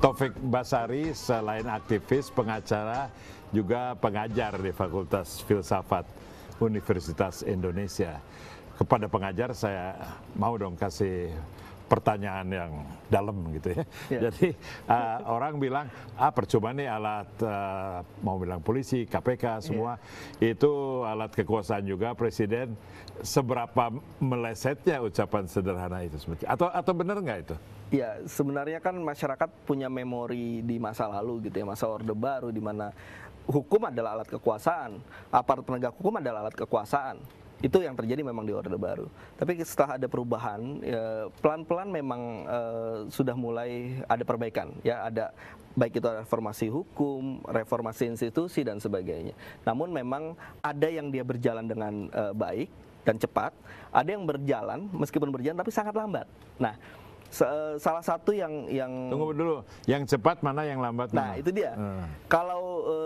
Taufik Basari selain aktivis, pengacara, juga pengajar di Fakultas Filsafat Universitas Indonesia. Kepada pengajar saya mau dong kasih pertanyaan yang dalam gitu ya. Yeah. Jadi uh, orang bilang ah percuma nih alat uh, mau bilang polisi, KPK iya. semua yeah. itu alat kekuasaan juga presiden seberapa melesetnya ucapan sederhana itu sebetulnya atau atau benar nggak itu? Ya sebenarnya kan masyarakat punya memori di masa lalu gitu ya masa orde baru di mana hukum adalah alat kekuasaan aparat penegak hukum adalah alat kekuasaan itu yang terjadi memang di Orde Baru. Tapi setelah ada perubahan, ya, pelan-pelan memang uh, sudah mulai ada perbaikan. Ya, ada baik itu reformasi hukum, reformasi institusi dan sebagainya. Namun memang ada yang dia berjalan dengan uh, baik dan cepat, ada yang berjalan meskipun berjalan tapi sangat lambat. Nah, salah satu yang yang tunggu dulu yang cepat mana yang lambat nah itu dia hmm. kalau e,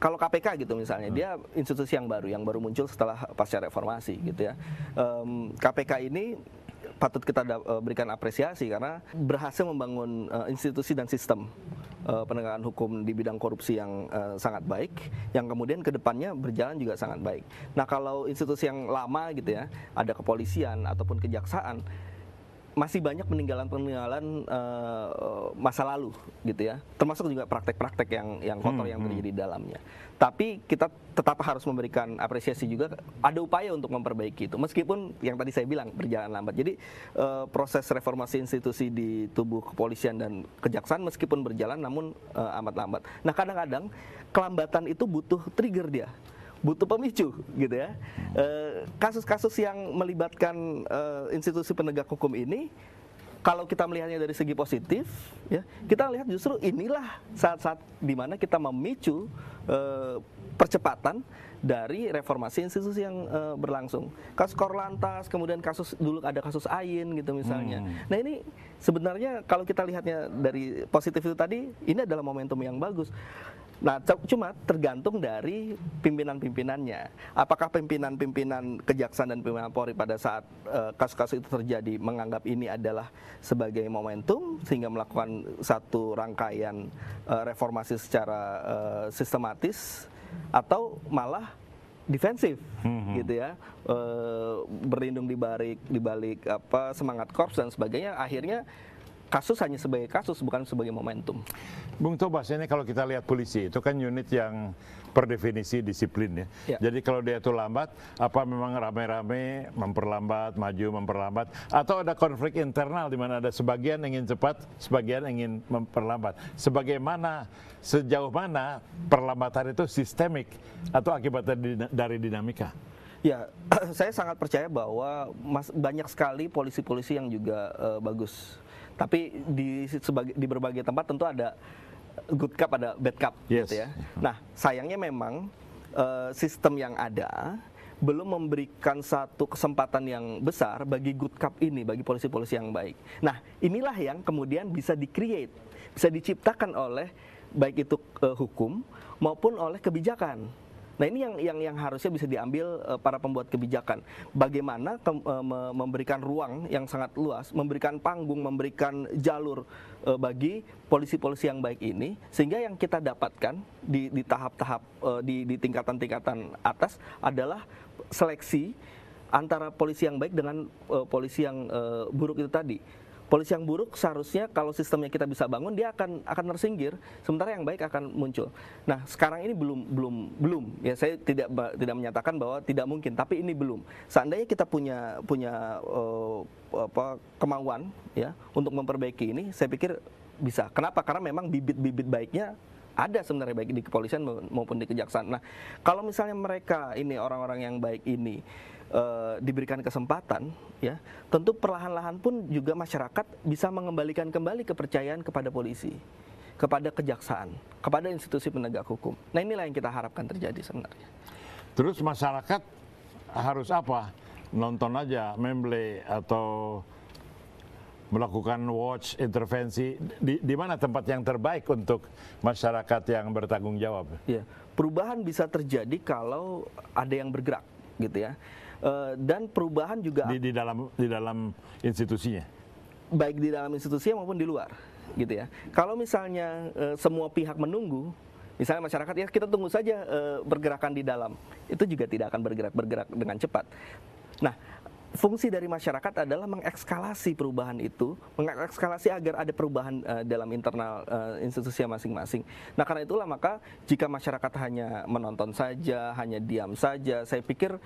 kalau KPK gitu misalnya hmm. dia institusi yang baru yang baru muncul setelah pasca reformasi gitu ya e, KPK ini patut kita berikan apresiasi karena berhasil membangun e, institusi dan sistem e, penegakan hukum di bidang korupsi yang e, sangat baik, yang kemudian kedepannya berjalan juga sangat baik. Nah kalau institusi yang lama gitu ya, ada kepolisian ataupun kejaksaan masih banyak peninggalan-peninggalan uh, masa lalu gitu ya. Termasuk juga praktek-praktek yang yang kotor hmm, yang hmm. terjadi hmm. di dalamnya. Tapi kita tetap harus memberikan apresiasi juga ada upaya untuk memperbaiki itu meskipun yang tadi saya bilang berjalan lambat. Jadi uh, proses reformasi institusi di tubuh kepolisian dan kejaksaan meskipun berjalan namun uh, amat lambat. Nah, kadang-kadang kelambatan itu butuh trigger dia butuh pemicu gitu ya. Eh, kasus-kasus uh, yang melibatkan uh, institusi penegak hukum ini kalau kita melihatnya dari segi positif, ya kita lihat justru inilah saat-saat dimana kita memicu uh, percepatan dari reformasi institusi yang uh, berlangsung. Kasus Korlantas, kemudian kasus dulu ada kasus Ain gitu misalnya. Hmm. Nah ini sebenarnya kalau kita lihatnya dari positif itu tadi, ini adalah momentum yang bagus. Nah, cuma tergantung dari pimpinan-pimpinannya. Apakah pimpinan-pimpinan kejaksaan dan pimpinan Polri pada saat eh, kasus-kasus uh, itu terjadi menganggap ini adalah sebagai momentum sehingga melakukan satu rangkaian uh, reformasi secara uh, sistematis atau malah defensif hmm, hmm. gitu ya e, berlindung di balik di balik apa semangat korps dan sebagainya akhirnya kasus hanya sebagai kasus bukan sebagai momentum. Bung Tobas ini kalau kita lihat polisi itu kan unit yang per definisi disiplin ya. ya. Jadi kalau dia itu lambat, apa memang rame-rame memperlambat, maju memperlambat, atau ada konflik internal di mana ada sebagian ingin cepat, sebagian ingin memperlambat. Sebagaimana sejauh mana perlambatan itu sistemik atau akibat dari dinamika? Ya, saya sangat percaya bahwa mas, banyak sekali polisi-polisi yang juga uh, bagus tapi di sebagai di berbagai tempat tentu ada good cup ada bad cup gitu yes. gitu ya. Nah, sayangnya memang uh, sistem yang ada belum memberikan satu kesempatan yang besar bagi good cup ini bagi polisi-polisi yang baik. Nah, inilah yang kemudian bisa di-create, bisa diciptakan oleh baik itu uh, hukum maupun oleh kebijakan Nah ini yang yang yang harusnya bisa diambil uh, para pembuat kebijakan. Bagaimana ke, uh, eh, memberikan ruang yang sangat luas, memberikan panggung, memberikan jalur uh, bagi polisi-polisi yang baik ini, sehingga yang kita dapatkan di di tahap-tahap uh, di di tingkatan-tingkatan atas adalah seleksi antara polisi yang baik dengan uh, polisi yang uh, buruk itu tadi polisi yang buruk seharusnya kalau sistemnya kita bisa bangun dia akan akan tersinggir, sementara yang baik akan muncul nah sekarang ini belum belum belum ya saya tidak tidak menyatakan bahwa tidak mungkin tapi ini belum seandainya kita punya punya uh, apa kemauan ya untuk memperbaiki ini saya pikir bisa kenapa karena memang bibit-bibit baiknya ada sebenarnya baik di kepolisian maupun di kejaksaan. Nah, kalau misalnya mereka ini orang-orang yang baik ini e, diberikan kesempatan, ya tentu perlahan-lahan pun juga masyarakat bisa mengembalikan kembali kepercayaan kepada polisi, kepada kejaksaan, kepada institusi penegak hukum. Nah, inilah yang kita harapkan terjadi sebenarnya. Terus masyarakat harus apa? Nonton aja membeli atau melakukan watch intervensi di, di mana tempat yang terbaik untuk masyarakat yang bertanggung jawab. Ya, perubahan bisa terjadi kalau ada yang bergerak, gitu ya. E, dan perubahan juga di, di dalam di dalam institusinya. Baik di dalam institusi maupun di luar, gitu ya. Kalau misalnya e, semua pihak menunggu, misalnya masyarakat ya kita tunggu saja e, di dalam, itu juga tidak akan bergerak bergerak dengan cepat. Nah, fungsi dari masyarakat adalah mengekskalasi perubahan itu, mengekskalasi agar ada perubahan uh, dalam internal uh, institusi masing-masing. Nah, karena itulah maka jika masyarakat hanya menonton saja, hanya diam saja, saya pikir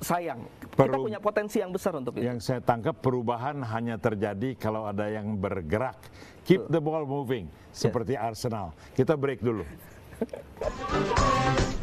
sayang. kita punya potensi yang besar untuk itu. Yang saya tangkap perubahan hanya terjadi kalau ada yang bergerak. Keep the ball moving seperti yeah. Arsenal. Kita break dulu.